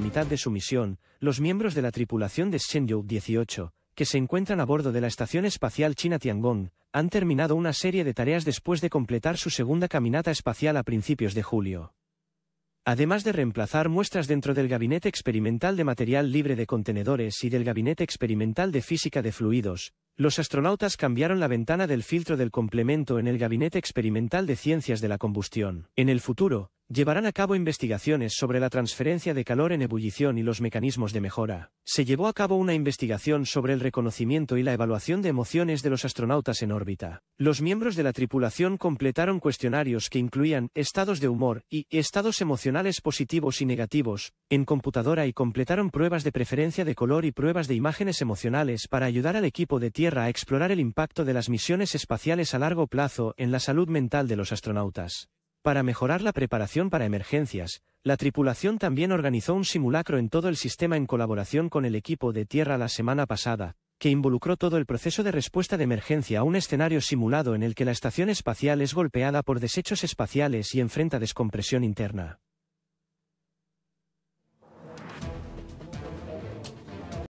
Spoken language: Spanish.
mitad de su misión, los miembros de la tripulación de Shenzhou 18, que se encuentran a bordo de la Estación Espacial China Tiangong, han terminado una serie de tareas después de completar su segunda caminata espacial a principios de julio. Además de reemplazar muestras dentro del Gabinete Experimental de Material Libre de Contenedores y del Gabinete Experimental de Física de Fluidos, los astronautas cambiaron la ventana del filtro del complemento en el Gabinete Experimental de Ciencias de la Combustión. En el futuro, llevarán a cabo investigaciones sobre la transferencia de calor en ebullición y los mecanismos de mejora. Se llevó a cabo una investigación sobre el reconocimiento y la evaluación de emociones de los astronautas en órbita. Los miembros de la tripulación completaron cuestionarios que incluían estados de humor y estados emocionales positivos y negativos en computadora y completaron pruebas de preferencia de color y pruebas de imágenes emocionales para ayudar al equipo de tierra a explorar el impacto de las misiones espaciales a largo plazo en la salud mental de los astronautas. Para mejorar la preparación para emergencias, la tripulación también organizó un simulacro en todo el sistema en colaboración con el equipo de tierra la semana pasada, que involucró todo el proceso de respuesta de emergencia a un escenario simulado en el que la estación espacial es golpeada por desechos espaciales y enfrenta descompresión interna.